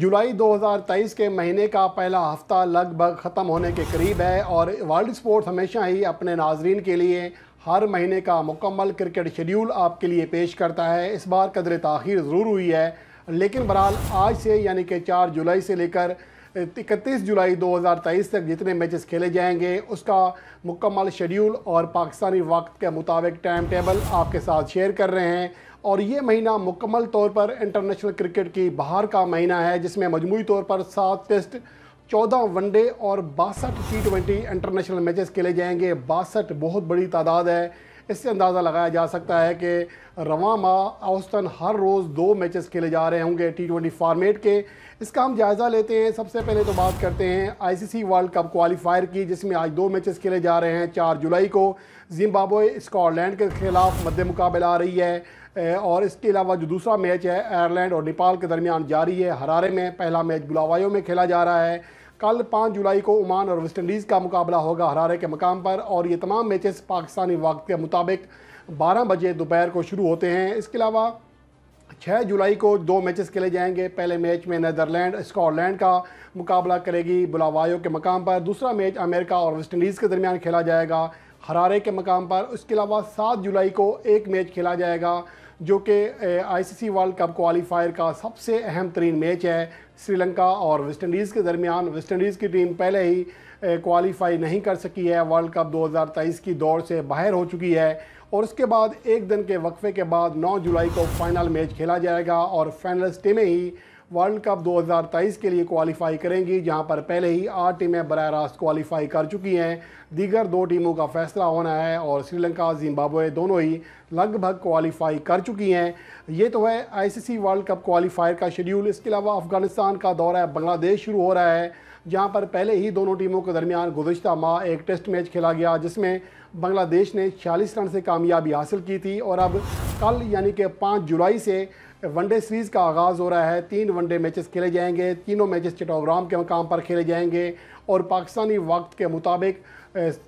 जुलाई 2023 के महीने का पहला हफ्ता लगभग ख़त्म होने के करीब है और वर्ल्ड स्पोर्ट्स हमेशा ही अपने नाजरीन के लिए हर महीने का मुकम्मल क्रिकेट शेड्यूल आपके लिए पेश करता है इस बार कदर तखिर ज़रूर हुई है लेकिन बहरहाल आज से यानी कि चार जुलाई से लेकर इकतीस जुलाई 2023 तक जितने मैचेस खेले जाएंगे उसका मुकम्मल शेड्यूल और पाकिस्तानी वक्त के मुताबिक टाइम टेबल आपके साथ शेयर कर रहे हैं और ये महीना मुकम्मल तौर पर इंटरनेशनल क्रिकेट की बाहर का महीना है जिसमें मजमू तौर पर सात टेस्ट चौदह वनडे और बासठ टी ट्वेंटी इंटरनेशनल मैचेस खेले जाएंगे बासठ बहुत बड़ी तादाद है इससे अंदाज़ा लगाया जा सकता है कि रवामा माह औसतन हर रोज़ दो मैचेस खेले जा रहे होंगे टी ट्वेंटी फार्मेट के इसका हम जायज़ा लेते हैं सबसे पहले तो बात करते हैं आईसीसी वर्ल्ड कप क्वालिफायर की जिसमें आज दो मैचेस खेले जा रहे हैं चार जुलाई को जिम्बाब्वे स्कॉटलैंड के खिलाफ मध्य मुकाबला आ रही है और इसके अलावा जो दूसरा मैच है आयरलैंड और नेपाल के दरमियान जारी है हरारे में पहला मैच बुलावायो में खेला जा रहा है कल पाँच जुलाई को ओमान और वेस्टइंडीज़ का मुकाबला होगा हरारे के मकाम पर और ये तमाम मैचेस पाकिस्तानी वक्त के मुताबिक बारह बजे दोपहर को शुरू होते हैं इसके अलावा छः जुलाई को दो मैचेस खेले जाएंगे पहले मैच में नदरलैंड स्कॉटलैंड का मुकाबला करेगी बुलावायो के मकाम पर दूसरा मैच अमेरिका और वेस्टइंडीज़ के दरमियान खेला जाएगा हरारे के मकाम पर उसके अलावा सात जुलाई को एक मैच खेला जाएगा जो कि आईसीसी वर्ल्ड कप क्वालिफायर का सबसे अहम तरीन मैच है श्रीलंका और वेस्ट इंडीज़ के दरमियान वेस्ट इंडीज़ की टीम पहले ही क्वालिफाई नहीं कर सकी है वर्ल्ड कप 2023 की दौड़ से बाहर हो चुकी है और उसके बाद एक दिन के वक्फे के बाद 9 जुलाई को फ़ाइनल मैच खेला जाएगा और फाइनलिस्ट टीमें ही वर्ल्ड कप 2023 के लिए क्वालिफाई करेंगी जहां पर पहले ही आठ टीमें बर रास्त क्वालिफाई कर चुकी हैं दीगर दो टीमों का फैसला होना है और श्रीलंका जिम्बाब्वे दोनों ही लगभग क्वालिफाई कर चुकी हैं ये तो है आईसीसी वर्ल्ड कप क्वालिफायर का शेड्यूल इसके अलावा अफगानिस्तान का दौरा बांग्लादेश शुरू हो रहा है जहाँ पर पहले ही दोनों टीमों के दरमियान गुजशत माह एक टेस्ट मैच खेला गया जिसमें बांग्लादेश ने छियालीस रन से कामयाबी हासिल की थी और अब कल यानी कि पाँच जुलाई से वनडे सीरीज़ का आगाज़ हो रहा है तीन वनडे मैचेस खेले जाएंगे तीनों मैचेस चटोग्राम के मकाम पर खेले जाएंगे और पाकिस्तानी वक्त के मुताबिक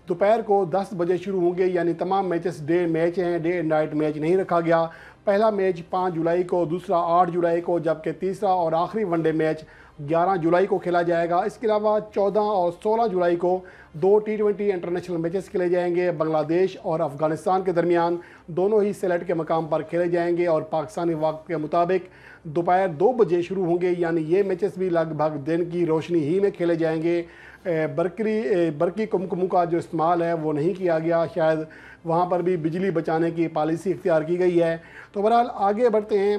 दोपहर को 10 बजे शुरू होंगे यानी तमाम मैचेस डे मैच हैं डे एंड नाइट मैच नहीं रखा गया पहला मैच 5 जुलाई को दूसरा 8 जुलाई को जबकि तीसरा और आखिरी वनडे मैच 11 जुलाई को खेला जाएगा इसके अलावा 14 और 16 जुलाई को दो टी ट्वेंटी इंटरनेशनल मैचेस खेले जाएंगे बांग्लादेश और अफगानिस्तान के दरमियान दोनों ही सेलेट के मकाम पर खेले जाएंगे और पाकिस्तानी वक्त के मुताबिक दोपहर दो बजे शुरू होंगे यानी ये मैचेस भी लगभग दिन की रोशनी ही में खेले जाएंगे बरकरी बरकी कुमकुम का जो इस्तेमाल है वो नहीं किया गया शायद वहाँ पर भी बिजली बचाने की पॉलिसी इख्तियार की गई है तो बहरहाल आगे बढ़ते हैं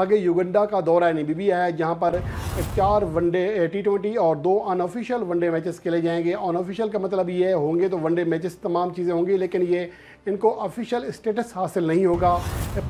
आगे युगंडा का दौरा एनबीबी है जहाँ पर चार वनडे टी ट्वेंटी और दो अनऑफिशियल वनडे मैचेस खेले जाएंगे अनऑफिशियल का मतलब ये होंगे तो वनडे मैचेस तमाम चीज़ें होंगी लेकिन ये इनको ऑफिशियल स्टेटस हासिल नहीं होगा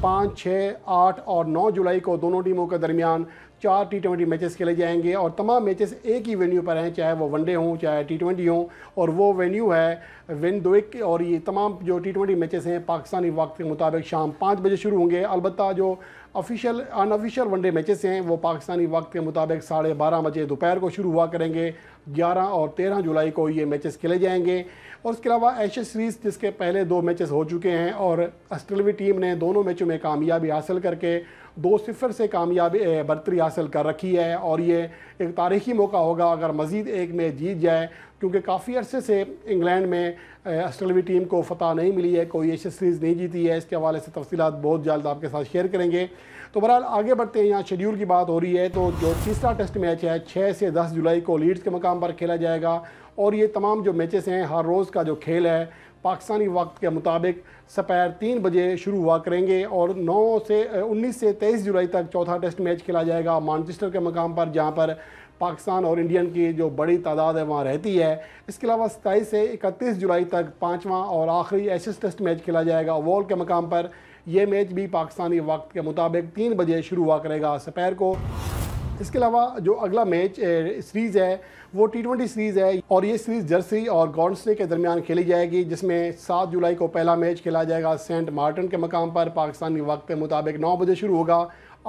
पाँच छः आठ और नौ जुलाई को दोनों टीमों के दरमियान चार टी ट्वेंटी मैचेस खेले जाएंगे और तमाम मैचेस एक ही वेन्यू पर हैं चाहे वो वनडे हों चाहे टी ट्वेंटी हों और वो वेन्यू है दो और ये तमाम जो टी ट्वेंटी मैचेस हैं पाकिस्तानी वक्त के मुताबिक शाम पाँच बजे शुरू होंगे अलबत् जो ऑफिशियल अनऑफिशियल वनडे मैचेस हैं वो पाकिस्तानी वक्त के मुताबिक साढ़े बारह बजे दोपहर को शुरू हुआ करेंगे ग्यारह और तेरह जुलाई को ये मैचेस खेले जाएंगे और इसके अलावा एशिया सीरीज़ जिसके पहले दो मैचेस हो चुके हैं और ऑस्ट्रेलवी टीम ने दोनों मैचों में कामयाबी हासिल करके दो सिफर से कामयाबी बरतरी हासिल कर रखी है और ये एक तारीखी मौका होगा अगर मज़ीद एक मैच जीत जाए क्योंकि काफ़ी अरसे से इंग्लैंड में आस्ट्रेलवी टीम को फतह नहीं मिली है कोई एशिया सीरीज़ नहीं जीती है इसके हवाले से तफसी बहुत जल्द आपके साथ शेयर करेंगे तो बहरहाल आगे बढ़ते हैं यहाँ शेड्यूल की बात हो रही है तो जो तीसरा टेस्ट मैच है छः से दस जुलाई को लीड्स के मकाम पर खेला जाएगा और ये तमाम जो मैचेस हैं हर रोज़ का जो खेल है पाकिस्तानी वक्त के मुताबिक सपैर तीन बजे शुरू हुआ करेंगे और 9 से 19 से 23 जुलाई तक चौथा टेस्ट मैच खेला जाएगा मानचेस्टर के मकाम पर जहाँ पर पाकिस्तान और इंडियन की जो बड़ी तादाद है वहाँ रहती है इसके अलावा सताईस से इकतीस जुलाई तक पाँचवा और आखिरी एस टेस्ट मैच खेला जाएगा वॉल के मकाम पर यह मैच भी पाकिस्तानी वक्त के मुताबिक तीन बजे शुरू हुआ करेगा सपैर को इसके अलावा जो अगला मैच सीरीज़ है वो टी ट्वेंटी सीरीज़ है और ये सीरीज़ जर्सी और गॉन्सले के दरमियान खेली जाएगी जिसमें सात जुलाई को पहला मैच खेला जाएगा सेंट मार्टिन के मकाम पर पाकिस्तानी वक्त के मुताबिक नौ बजे शुरू होगा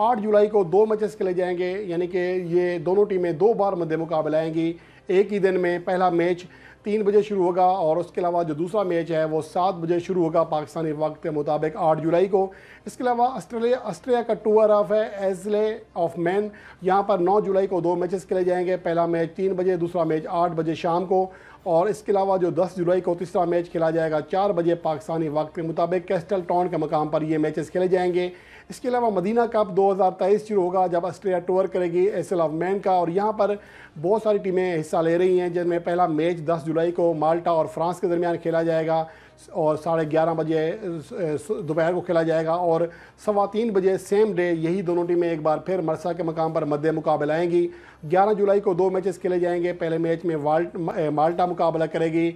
आठ जुलाई को दो मैचेस खेले जाएंगे यानी कि ये दोनों टीमें दो बार मध्य मुकाबला आएंगी एक ही दिन में पहला मैच तीन बजे शुरू होगा और उसके अलावा जो दूसरा मैच है वो सात बजे शुरू होगा पाकिस्तानी वक्त के मुताबिक आठ जुलाई को इसके अलावा ऑस्ट्रेलिया ऑस्ट्रेलिया का टूअर ऑफ है एजले ऑफ मैन यहाँ पर नौ जुलाई को दो मैचेस खेले जाएंगे पहला मैच तीन बजे दूसरा मैच आठ बजे शाम को और इसके अलावा जो दस जुलाई को तीसरा मैच खेला जाएगा चार बजे पाकिस्तानी वक्त के मुताबिक कैस्टल टाउन के मकाम पर ये मैचेस खेले जाएंगे इसके अलावा मदीना कप 2023 शुरू होगा जब ऑस्ट्रेलिया टूर करेगी एसल ऑफ मैन का और यहाँ पर बहुत सारी टीमें हिस्सा ले रही हैं जिनमें पहला मैच दस जुलाई को माल्टा और फ्रांस के दरमियान खेला जाएगा और साढ़े ग्यारह बजे दोपहर को खेला जाएगा और सवा तीन बजे सेम डे यही दोनों टीमें एक बार फिर मरसा के मकाम पर मध्य मुकाबला आएंगी ग्यारह जुलाई को दो मैचेस खेले जाएंगे पहले मैच में वाल्ट माल्टा मुकाबला करेगी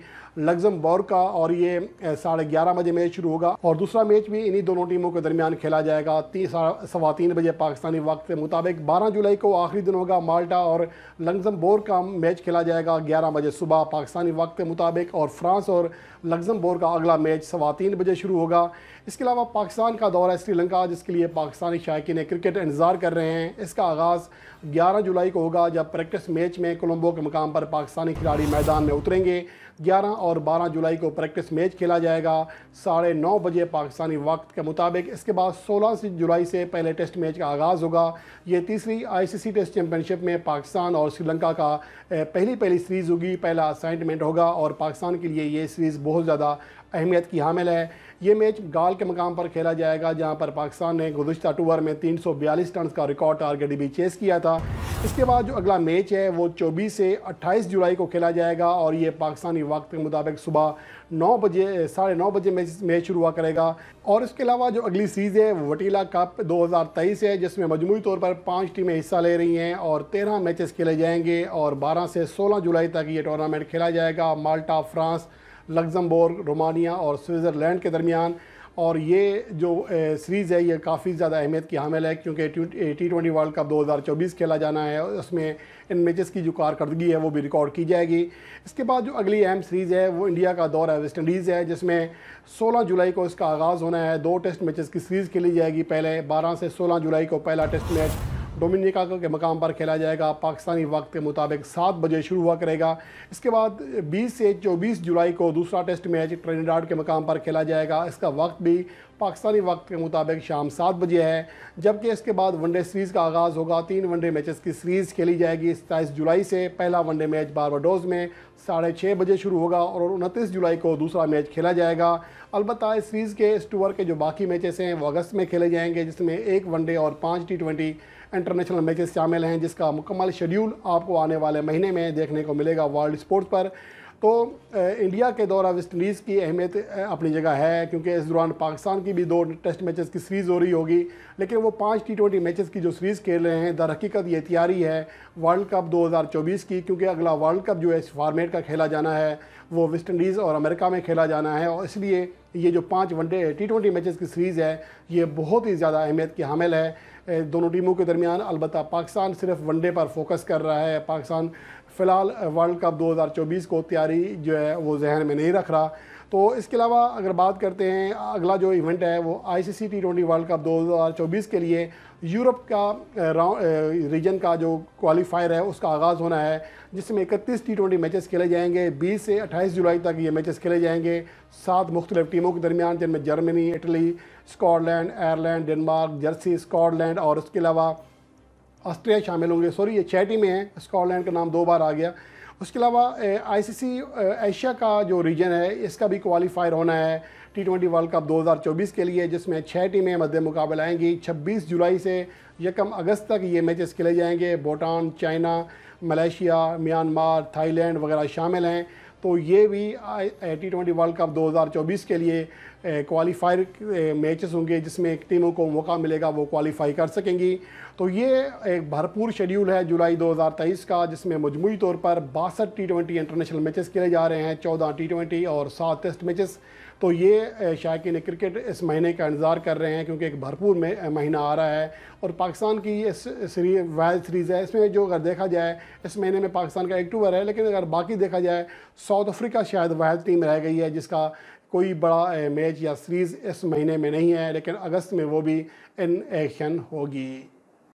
लग्जमबर्ग का और ये साढ़े ग्यारह बजे मैच शुरू होगा और दूसरा मैच भी इन्हीं दोनों टीमों के दरमियान खेला जाएगा तीन सवा तीन बजे पाकिस्तानी वक्त के मुताबिक बारह जुलाई को आखिरी दिन होगा माल्टा और लग्जमबर्ग का मैच खेला जाएगा ग्यारह बजे सुबह पाकिस्तानी वक्त के मुताबिक और फ्रांस और लग्जम का का अगला मैच सवा तीन बजे शुरू होगा इसके अलावा पाकिस्तान का दौरा श्रीलंका जिसके लिए पाकिस्तानी शायक क्रिकेट इंतज़ार कर रहे हैं इसका आगाज़ ग्यारह जुलाई को होगा जब प्रैक्टिस मैच में कोलंबो के मुकाम पर पाकिस्तानी खिलाड़ी मैदान में उतरेंगे ग्यारह और बारह जुलाई को प्रैक्टिस मैच खेला जाएगा साढ़े नौ बजे पाकिस्तानी वक्त के मुताबिक इसके बाद सोलह से जुलाई से पहले टेस्ट मैच का आगाज़ होगा ये तीसरी आईसीसी टेस्ट चैम्पियनशिप में पाकिस्तान और श्रीलंका का पहली पहली सीरीज़ होगी पहला असाइनमेंट होगा और पाकिस्तान के लिए ये सीरीज़ बहुत ज़्यादा अहमियत की हामिल है ये मैच गाल के मकाम पर खेला जाएगा जहाँ पर पाकिस्तान ने गुजशत अक्टूबर में तीन सौ बयालीस टन का रिकॉर्ड टारगेट भी चेस किया था इसके बाद जो अगला मैच है वो चौबीस से अट्ठाईस जुलाई को खेला जाएगा और ये पाकिस्तानी वक्त के मुताबिक सुबह नौ बजे साढ़े नौ बजे मैच मैच शुरू हुआ करेगा और इसके अलावा जो अगली सीज़ है वटीला कप दो हज़ार तेईस है जिसमें मजमू तौर पर पाँच टीमें हिस्सा ले रही हैं और तेरह मैचेस खेले जाएंगे और बारह से सोलह जुलाई तक ये टूर्नामेंट खेला जाएगा माल्टा फ्रांस लग्जमबर्ग रोमानिया और स्विट्ज़रलैंड के दरमियान और ये जो सीरीज़ है ये काफ़ी ज़्यादा अहमियत की हामिल है क्योंकि टी ट्वेंटी वर्ल्ड कप 2024 खेला जाना है उसमें इन मैचेस की जो कारकर्दगी है वो भी रिकॉर्ड की जाएगी इसके बाद जो अगली अहम सीरीज़ है वो इंडिया का दौर है वेस्ट इंडीज़ है जिसमें 16 जुलाई को इसका आगाज़ होना है दो टेस्ट मैचेस की सीरीज़ खेली जाएगी पहले बारह से सोलह जुलाई को पहला टेस्ट मैच डोमिनिका के मकाम पर खेला जाएगा पाकिस्तानी वक्त के मुताबिक सात बजे शुरू हुआ करेगा इसके बाद 20 से 24 जुलाई को दूसरा टेस्ट मैच ट्रेनिडाड के मकाम पर खेला जाएगा इसका वक्त भी पाकिस्तानी वक्त के मुताबिक शाम सात बजे है जबकि इसके बाद वनडे सीरीज़ का आगाज़ होगा तीन वनडे मैचेस की सीरीज़ खेली जाएगी सत्ताईस जुलाई से पहला वनडे मैच बारबाडोज में साढ़े छः बजे शुरू होगा और उनतीस जुलाई को दूसरा मैच खेला जाएगा अलबत् इस सीरीज़ के इस टूर के जो बाकी मैचेस हैं वो अगस्त में खेले जाएंगे जिसमें एक वनडे और पाँच टी ट्वेंटी इंटरनेशनल मैचेस शामिल हैं जिसका मुकम्मल शेड्यूल आपको आने वाले महीने में देखने को मिलेगा वर्ल्ड स्पोर्ट्स पर तो इंडिया के दौरा वेस्ट इंडीज़ की अहमियत अपनी जगह है क्योंकि इस दौरान पाकिस्तान की भी दो टेस्ट मैचेस की सीरीज़ हो रही होगी लेकिन वो पाँच टी ट्वेंटी मैचेस की जो सीरीज़ खेल रहे हैं दर हकीकत ये तैयारी है वर्ल्ड कप 2024 की क्योंकि अगला वर्ल्ड कप जो है इस फार्मेट का खेला जाना है वो वेस्ट इंडीज़ और अमेरिका में खेला जाना है और इसलिए ये जो पाँच वनडे टी ट्वेंटी की सीरीज़ है ये बहुत ही ज़्यादा अहमियत की हामिल है दोनों टीमों के दरमियान अलबत् पाकिस्तान सिर्फ वनडे पर फोकस कर रहा है पाकिस्तान फ़िलहाल वर्ल्ड कप 2024 को तैयारी जो है वो जहन में नहीं रख रहा तो इसके अलावा अगर बात करते हैं अगला जो इवेंट है वो I C C T twenty world cup 2024 के लिए यूरोप का रीजन का जो क्वालिफायर है उसका आगाज़ होना है जिसमें इकतीस टी ट्वेंटी मैचेस खेले जाएंगे 20 से 28 जुलाई तक ये मैचेस खेले जाएंगे सात मुख्तलिफ टीमों के दरमियान जिनमें Germany Italy Scotland Ireland Denmark Jersey Scotland और उसके अलावा ऑस्ट्रिया शामिल होंगे सॉरी ये छः टीमें हैं स्कॉटलैंड का नाम दो बार आ गया उसके अलावा आईसीसी एशिया का जो रीजन है इसका भी क्वालिफायर होना है टी ट्वेंटी वर्ल्ड कप 2024 के लिए जिसमें छः टीमें मध्य मुकाबले आएंगी 26 जुलाई से यकम अगस्त तक ये मैचेस खेले जाएंगे Bhutan China Malaysia Myanmar Thailand वगैरह शामिल हैं तो ये भी टी ट्वेंटी वर्ल्ड कप 2024 के लिए क्वालिफायर मैचेस होंगे जिसमें एक टीमों को मौका मिलेगा वो क्वालिफाई कर सकेंगी तो ये एक भरपूर शेड्यूल है जुलाई 2023 का जिसमें मजमू तौर पर बासठ टी ट्वेंटी इंटरनेशनल मैचेस खेले जा रहे हैं चौदह टी ट्वेंटी और सात टेस्ट मैचेस तो ये शायक क्रिकेट इस महीने का इंतज़ार कर रहे हैं क्योंकि एक भरपूर में महीना आ रहा है और पाकिस्तान की इस सीरीज वायल सीरीज़ है इसमें जो अगर देखा जाए इस महीने में पाकिस्तान का एक टूवर है लेकिन अगर बाकी देखा जाए साउथ अफ्रीका शायद वर्ल्ड टीम रह गई है जिसका कोई बड़ा मैच या सीरीज़ इस महीने में नहीं है लेकिन अगस्त में वो भी इन एक्शन होगी